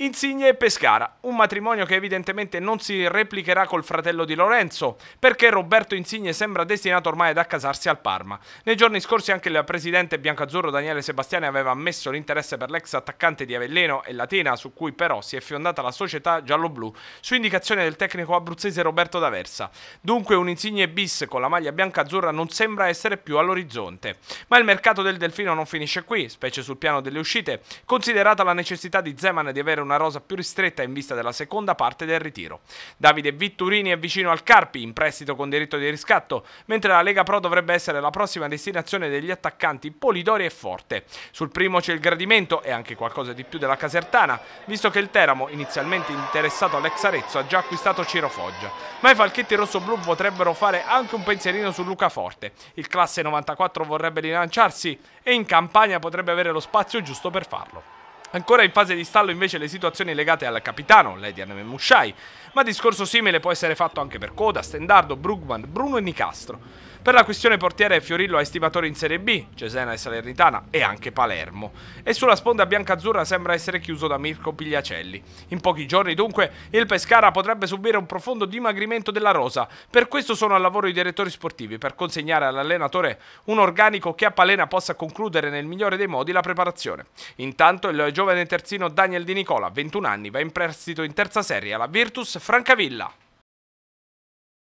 Insigne e Pescara, un matrimonio che evidentemente non si replicherà col fratello di Lorenzo, perché Roberto Insigne sembra destinato ormai ad accasarsi al Parma. Nei giorni scorsi anche il presidente biancazzurro Daniele Sebastiani aveva ammesso l'interesse per l'ex attaccante di Avelleno e Latina, su cui però si è fiondata la società giallo-blu, su indicazione del tecnico abruzzese Roberto D'Aversa. Dunque un Insigne bis con la maglia biancazzurra non sembra essere più all'orizzonte. Ma il mercato del Delfino non finisce qui, specie sul piano delle uscite, considerata la necessità di Zeman di avere un una rosa più ristretta in vista della seconda parte del ritiro. Davide Vitturini è vicino al Carpi, in prestito con diritto di riscatto, mentre la Lega Pro dovrebbe essere la prossima destinazione degli attaccanti Polidori e Forte. Sul primo c'è il gradimento e anche qualcosa di più della Casertana, visto che il Teramo, inizialmente interessato all'ex Arezzo, ha già acquistato Ciro Foggia. Ma i falchetti rosso-blu potrebbero fare anche un pensierino su Luca Forte. Il classe 94 vorrebbe rilanciarsi e in campagna potrebbe avere lo spazio giusto per farlo. Ancora in fase di stallo invece le situazioni legate al capitano, Ledian e Mushai, ma discorso simile può essere fatto anche per Coda, Stendardo, Brugman, Bruno e Nicastro. Per la questione portiere Fiorillo ha estimatori in Serie B, Cesena e Salernitana e anche Palermo. E sulla sponda bianca-azzurra sembra essere chiuso da Mirko Pigliacelli. In pochi giorni dunque il Pescara potrebbe subire un profondo dimagrimento della rosa. Per questo sono al lavoro i direttori sportivi per consegnare all'allenatore un organico che a Palena possa concludere nel migliore dei modi la preparazione. Intanto il giovane terzino Daniel Di Nicola, 21 anni, va in prestito in terza serie alla Virtus Francavilla.